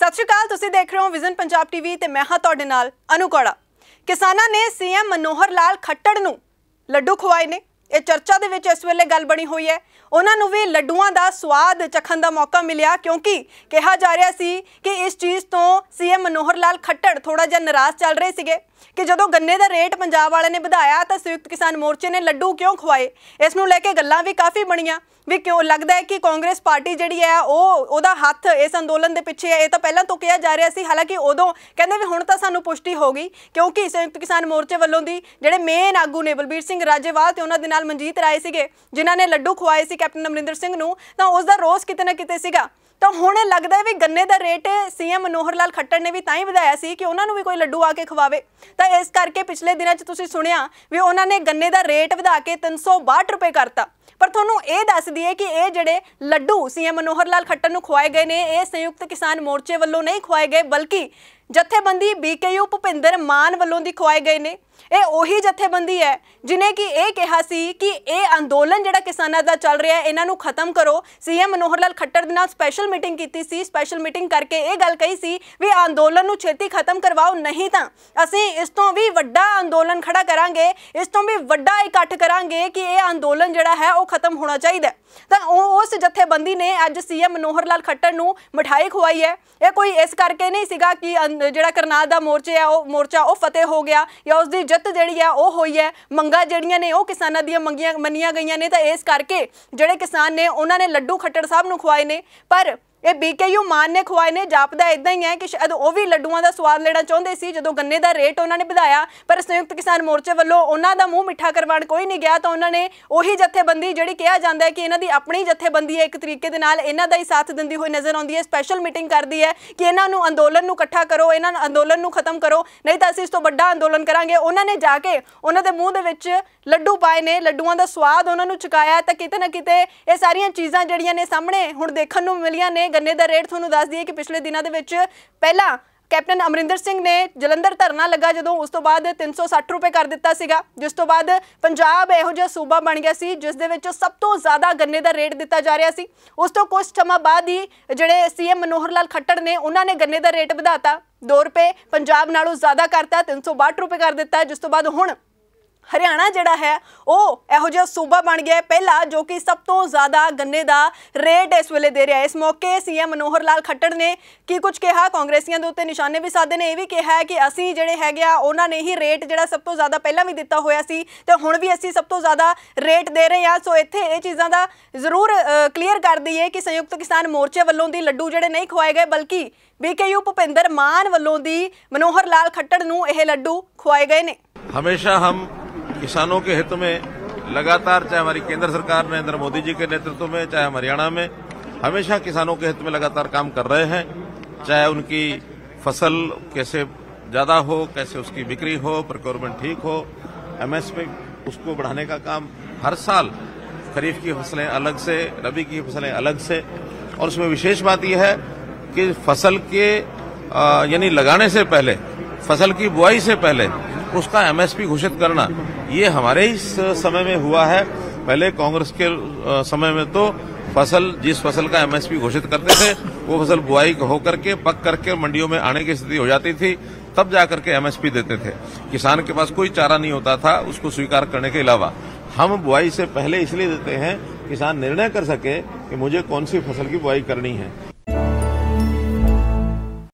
ਸਤਿ ਸ਼੍ਰੀ ਅਕਾਲ ਤੁਸੀਂ ਦੇਖ ਰਹੇ ਹੋ ਵਿਜ਼ਨ ਪੰਜਾਬ ਟੀਵੀ ਤੇ ਮੈਂ ਹਾਂ ਤੁਹਾਡੇ ਨਾਲ ਅਨੁਕੜਾ ਕਿਸਾਨਾਂ ਨੇ ਸੀਐਮ ਮਨੋਹਰ ਲਾਲ ਖੱਟੜ ਨੂੰ ਲੱਡੂ ਖਵਾਏ ਨੇ ਇਹ ਚਰਚਾ ਦੇ ਵਿੱਚ ਇਸ ਵੇਲੇ ਗੱਲ ਬਣੀ ਹੋਈ ਹੈ ਉਹਨਾਂ ਨੂੰ ਵੀ ਲੱਡੂਆਂ ਦਾ ਸਵਾਦ ਚਖਣ ਦਾ ਮੌਕਾ ਮਿਲਿਆ ਕਿਉਂਕਿ ਕਿਹਾ ਜਾ ਰਿਹਾ ਸੀ ਇਸ ਚੀਜ਼ ਤੋਂ ਸੀਐਮ ਮਨੋਹਰ ਲਾਲ ਖੱਟੜ ਥੋੜਾ ਜਿਹਾ ਨਾਰਾਜ਼ ਚੱਲ ਰਹੇ ਸੀਗੇ ਕਿ ਜਦੋਂ ਗੰਨੇ ਦਾ ਰੇਟ ਪੰਜਾਬ ਵਾਲਿਆਂ ਨੇ ਵਧਾਇਆ ਤਾਂ ਸੰਯੁਕਤ ਕਿਸਾਨ ਮੋਰਚੇ ਨੇ ਲੱਡੂ ਕਿਉਂ ਖਵਾਏ ਇਸ ਨੂੰ ਲੈ ਕੇ ਗੱਲਾਂ ਵੀ ਕਾਫੀ ਬਣੀਆਂ ਵੀ ਕਿਉਂ ਲੱਗਦਾ ਹੈ ਕਿ ਕਾਂਗਰਸ ਪਾਰਟੀ ਜਿਹੜੀ ਹੈ ਉਹ ਉਹਦਾ ਹੱਥ ਇਸ ਅੰਦੋਲਨ ਦੇ ਪਿੱਛੇ ਹੈ ਇਹ ਤਾਂ ਪਹਿਲਾਂ ਤੋਂ ਕਿਹਾ ਜਾ ਰਿਹਾ ਸੀ ਹਾਲਾਂਕਿ ਉਦੋਂ ਕਹਿੰਦੇ ਵੀ ਹੁਣ ਤਾਂ ਸਾਨੂੰ ਪੁਸ਼ਟੀ ਹੋ ਗਈ ਕਿਉਂਕਿ ਸੰਯੁਕਤ ਕਿਸਾਨ ਮੋਰਚੇ ਵੱਲੋਂ ਦੀ ਜਿਹੜੇ ਮੇਨ ਆਗੂ ਨੇ ਬਲਬੀਰ ਸਿੰਘ ਰਾਜੇਵਾਲ ਤੇ ਉਹਨਾਂ ਦੇ ਨਾਲ ਮਨਜੀਤ ਰਾਏ ਸੀਗੇ ਜਿਨ੍ਹਾਂ ਨੇ ਲੱਡੂ ਖਵਾਏ ਸੀ ਕੈਪਟਨ ਅਮਰਿੰਦਰ ਸਿੰਘ ਨੂੰ ਤਾਂ ਉਸ ਦਾ ਰੋਸ ਕਿਤੇ ਨਾ ਕਿਤੇ ਸੀਗਾ ਤਾਂ ਹੁਣ ਲੱਗਦਾ ਵੀ ਗੰਨੇ ਦਾ ਰੇਟ ਸੀਐਮ ਮਨੋਹਰ ਲਾਲ ਖੱਟਰ ਨੇ ਵੀ ਤਾਂ ਹੀ ਵਧਾਇਆ ਸੀ ਕਿ ਉਹਨਾਂ ਨੂੰ ਵੀ ਕੋਈ ਲੱਡੂ ਆ ਕੇ ਖਵਾਵੇ ਤਾਂ ਇਸ ਕਰਕੇ ਪਿਛਲੇ ਦਿਨਾਂ 'ਚ ਤੁਸੀਂ ਸੁਣਿਆ ਵੀ ਉਹਨਾਂ ਨੇ ਗੰਨੇ ਦਾ ਰੇਟ ਵਧਾ ਕੇ 362 ਰੁਪਏ ਕਰਤਾ ਪਰ ਤੁਹਾਨੂੰ ਇਹ ਦੱਸ ਦਈਏ ਕਿ ਇਹ ਜਿਹੜੇ ਲੱਡੂ ਸੀਐਮ ਮਨੋਹਰ ਲਾਲ ਖੱਟਰ ਨੂੰ ਖਵਾਏ ਗਏ ਨੇ ਇਹ ਸੰਯੁਕਤ ਕਿਸਾਨ ਮੋਰਚੇ ਵੱਲੋਂ ਨਹੀਂ ਖਵਾਏ ਗਏ ਬਲਕਿ ਜਥੇਬੰਦੀ ਬੀਕੇਯੂ ਭੁਪਿੰਦਰ ਮਾਨ ਵੱਲੋਂ ਦੀ ਖਵਾਏ ਗਏ ਨੇ ਇਹ ਉਹੀ ਜਥੇਬੰਦੀ ਹੈ ਜਿਨੇ ਕਿ ਇਹ ਕਿਹਾ ਸੀ ਕਿ ਇਹ ਅੰਦੋਲਨ ਜਿਹੜਾ ਕਿਸਾਨਾਂ ਦਾ ਚੱਲ ਰਿਹਾ ਹੈ ਇਹਨਾਂ ਨੂੰ ਖਤਮ ਕਰੋ ਸੀਐਮ ਮਨੋਹਰ ਲਾਲ ਖੱਟਰ ਦੇ ਨਾਲ ਸਪੈਸ਼ਲ ਮੀਟਿੰਗ ਕੀਤੀ ਸੀ ਸਪੈਸ਼ਲ ਮੀਟਿੰਗ ਕਰਕੇ ਇਹ ਗੱਲ ਕਹੀ ਸੀ ਵੀ ਅੰਦੋਲਨ ਨੂੰ ਛੇਤੀ ਖਤਮ ਕਰਵਾਓ ਨਹੀਂ ਤਾਂ ਅਸੀਂ ਇਸ ਤੋਂ ਵੀ ਵੱਡਾ ਅੰਦੋਲਨ ਖੜਾ ਕਰਾਂਗੇ ਇਸ ਤੋਂ ਵੀ ਵੱਡਾ ਇਕੱਠ ਕਰਾਂਗੇ ਕਿ ਇਹ ਅੰਦੋਲਨ ਜਿਹੜਾ ਹੈ ਉਹ ਖਤਮ ਹੋਣਾ ਚਾਹੀਦਾ ਤਾਂ ਉਸ ਜਥੇਬੰਦੀ ਨੇ ਅੱਜ ਸੀਐਮ ਮਨੋਹਰ ਲਾਲ ਖੱਟਰ ਨੂੰ ਮਠਾਈ ਖਵਾਈ ਹੈ ਇਹ ਕੋਈ ਇਸ ਕਰਕੇ ਨਹੀਂ ਸੀਗਾ ਕਿ ਜਿਹੜਾ ਕਰਨਾਲ ਦਾ ਮੋਰਚਾ ਹੈ ਉਹ ਮੋਰਚਾ ਉਹ ਫਤਿਹ ਹੋ ਗਿਆ ਜਾਂ ਉਸ ਦੀ ਜਿੱਤ ਜਿਹੜੀ ਆ ਉਹ ਹੋਈ ਹੈ ਮੰਗਾ ਜਿਹੜੀਆਂ ਨੇ ਉਹ ਕਿਸਾਨਾਂ ਦੀਆਂ ਮੰਗੀਆਂ ਮੰਨੀਆਂ ਗਈਆਂ ਨੇ ਤਾਂ ਇਸ ਕਰਕੇ ਜਿਹੜੇ ਕਿਸਾਨ ਨੇ ਉਹਨਾਂ ਨੇ ਲੱਡੂ ਖੱਟੜ ਸਾਹਿਬ ਨੂੰ ਖਵਾਏ ਨੇ ਪਰ ਇਹ ਬੀਕੇਯੂ ਮਾਨ ਨੇ ਖਵਾਏ ਨੇ ਜਾਪਦਾ ਇਦਾਂ ਹੀ ਹੈ ਕਿ ਸ਼ਾਇਦ ਉਹ ਵੀ ਲੱਡੂਆਂ ਦਾ ਸਵਾਦ ਲੈਣਾ ਚਾਹੁੰਦੇ ਸੀ ਜਦੋਂ ਗੰਨੇ ਦਾ ਰੇਟ ਉਹਨਾਂ ਨੇ ਵਧਾਇਆ ਪਰ ਸੰਯੁਕਤ ਕਿਸਾਨ ਮੋਰਚੇ ਵੱਲੋਂ ਉਹਨਾਂ ਦਾ ਮੂੰਹ ਮਿੱਠਾ ਕਰਵਾਉਣ ਕੋਈ ਨਹੀਂ ਗਿਆ ਤਾਂ ਉਹਨਾਂ ਨੇ ਉਹੀ ਜਥੇਬੰਦੀ ਜਿਹੜੀ ਕਿਹਾ ਜਾਂਦਾ ਹੈ ਕਿ ਇਹਨਾਂ ਦੀ ਆਪਣੀ ਜਥੇਬੰਦੀ ਹੈ ਇੱਕ ਤਰੀਕੇ ਦੇ ਨਾਲ ਇਹਨਾਂ ਦਾ ਹੀ ਸਾਥ ਦਿੰਦੀ ਹੋਈ ਨਜ਼ਰ ਆਉਂਦੀ ਹੈ ਸਪੈਸ਼ਲ ਮੀਟਿੰਗ ਕਰਦੀ ਹੈ ਕਿ ਇਹਨਾਂ ਨੂੰ ਅੰਦੋਲਨ ਨੂੰ ਇਕੱਠਾ ਕਰੋ ਇਹਨਾਂ ਨੂੰ ਅੰਦੋਲਨ ਨੂੰ ਖਤਮ ਕਰੋ ਨਹੀਂ ਤਾਂ ਅਸੀਂ ਇਸ ਤੋਂ ਵੱਡਾ ਅੰਦੋਲਨ ਕਰਾਂਗੇ ਉਹਨਾਂ ਨੇ ਜਾ ਕੇ ਉਹਨਾਂ ਦੇ ਮੂੰਹ ਦੇ ਵਿੱਚ ਲੱਡੂ ਪਾਏ ਨੇ ਲੱਡੂਆਂ ਦਾ ਸਵਾਦ ਉਹਨਾਂ ਨੂੰ ਚੁਕਾਇਆ ਤਾਂ ਕਿਤੇ ਨਾ ਕਿਤੇ ਇਹ ਸਾਰੀਆਂ ਚੀਜ਼ਾਂ ਜਿਹੜੀਆਂ ਨੇ ਸਾਹਮਣੇ ਹੁਣ ਦੇਖਣ ਨੂੰ ਮਿਲੀਆਂ ਨੇ ਨੇ ਗੰਨੇ ਦਾ ਰੇਟ ਤੁਹਾਨੂੰ ਦੱਸ ਦਈਏ ਕਿ ਪਿਛਲੇ ਦਿਨਾਂ ਦੇ ਵਿੱਚ ਪਹਿਲਾਂ ਕੈਪਟਨ ਅਮਰਿੰਦਰ ਸਿੰਘ ਨੇ ਜਲੰਧਰ ਧਰਨਾ ਲੱਗਾ ਜਦੋਂ ਉਸ ਤੋਂ ਬਾਅਦ 360 ਰੁਪਏ ਕਰ ਦਿੱਤਾ ਸੀਗਾ ਜਿਸ ਤੋਂ ਬਾਅਦ ਪੰਜਾਬ ਇਹੋ ਜਿਹਾ ਸੂਬਾ ਬਣ ਗਿਆ ਸੀ ਜਿਸ ਦੇ ਵਿੱਚ ਸਭ ਤੋਂ ਜ਼ਿਆਦਾ ਗੰਨੇ ਦਾ ਰੇਟ ਦਿੱਤਾ ਜਾ ਰਿਹਾ ਸੀ ਉਸ ਤੋਂ ਕੁਝ ਸਮਾਂ ਬਾਅਦ ਹੀ ਜਿਹੜੇ ਸੀਐਮ ਮਨੋਹਰ ਲਾਲ ਖੱਟੜ ਨੇ ਉਹਨਾਂ ਨੇ ਗੰਨੇ ਦਾ ਰੇਟ ਵਧਾਤਾ 2 ਰੁਪਏ ਪੰਜਾਬ ਨਾਲੋਂ ਜ਼ਿਆਦਾ ਕਰਤਾ 362 ਰੁਪਏ ਕਰ ਦਿੱਤਾ ਜਿਸ ਤੋਂ ਬਾਅਦ ਹੁਣ ਹਰਿਆਣਾ ਜਿਹੜਾ ਹੈ ਉਹ ਇਹੋ ਜਿਹਾ ਸੂਬਾ ਬਣ ਗਿਆ ਪਹਿਲਾ ਜੋ ਕਿ ਸਭ ਤੋਂ ਜ਼ਿਆਦਾ ਗੰਨੇ ਦਾ ਰੇਟ ਇਸ ਵੇਲੇ ਦੇ ਰਿਹਾ ਇਸ ਮੌਕੇ ਸੀਐਮ ਮਨੋਹਰ ਲਾਲ ਖੱਟੜ ਨੇ ਕੀ ਕੁਝ ਕਿਹਾ ਕਾਂਗਰਸੀਆਂ ਦੇ ਉੱਤੇ ਨਿਸ਼ਾਨੇ ਵੀ ਸਾਧੇ ਨੇ ਇਹ ਵੀ ਕਿਹਾ ਕਿ ਅਸੀਂ ਜਿਹੜੇ ਹੈਗੇ ਆ ਉਹਨਾਂ ਨੇ ਹੀ ਰੇਟ ਜਿਹੜਾ ਸਭ ਤੋਂ ਜ਼ਿਆਦਾ ਪਹਿਲਾਂ ਵੀ ਦਿੱਤਾ ਹੋਇਆ ਸੀ ਤੇ ਹੁਣ ਵੀ ਅਸੀਂ ਸਭ ਤੋਂ ਜ਼ਿਆਦਾ ਰੇਟ ਦੇ ਰਹੇ ਹਾਂ ਸੋ ਇੱਥੇ ਇਹ ਚੀਜ਼ਾਂ ਦਾ ਜ਼ਰੂਰ ਕਲੀਅਰ ਕਰ ਦਈਏ ਕਿ ਸੰਯੁਕਤ ਕਿਸਾਨ ਮੋਰਚੇ ਵੱਲੋਂ ਦੀ ਲੱਡੂ ਜਿਹੜੇ ਨਹੀਂ ਖਵਾਏ ਗਏ ਬਲਕਿ ਬੀਕੇਯੂ ਭੁਪਿੰਦਰ ਮਾਨ ਵੱਲੋਂ ਦੀ ਮਨੋਹਰ ਲਾਲ ਖੱਟੜ ਨੂੰ ਇਹ ਲੱਡੂ ਖਵਾਏ ਗਏ ਨੇ ਹਮੇਸ਼ਾ ਹਮ किसानों के हित में लगातार चाहे हमारी केंद्र सरकार नरेंद्र मोदी जी के नेतृत्व में चाहे हम हरियाणा में हमेशा किसानों के हित में लगातार काम कर रहे हैं चाहे उनकी फसल कैसे ज़्यादा हो कैसे उसकी बिक्री हो प्रक्योरमेंट ठीक हो एमएसपी उसको बढ़ाने का काम हर साल खरीफ की फसलें अलग से रबी की फसलें अलग से और उसमें विशेष बात यह है कि फसल के यानी लगाने से पहले फसल की बुआई से पहले उसका एमएसपी घोषित करना ये हमारे ही समय में हुआ है पहले कांग्रेस के समय में तो फसल जिस फसल का एमएसपी घोषित करते थे वो फसल बुआई होकर के पक करके मंडियों में आने की स्थिति हो जाती थी तब जाकर के एमएसपी देते थे किसान के पास कोई चारा नहीं होता था उसको स्वीकार करने के अलावा हम बुआई से पहले इसलिए देते हैं किसान निर्णय कर सके कि मुझे कौन सी फसल की बुआई करनी है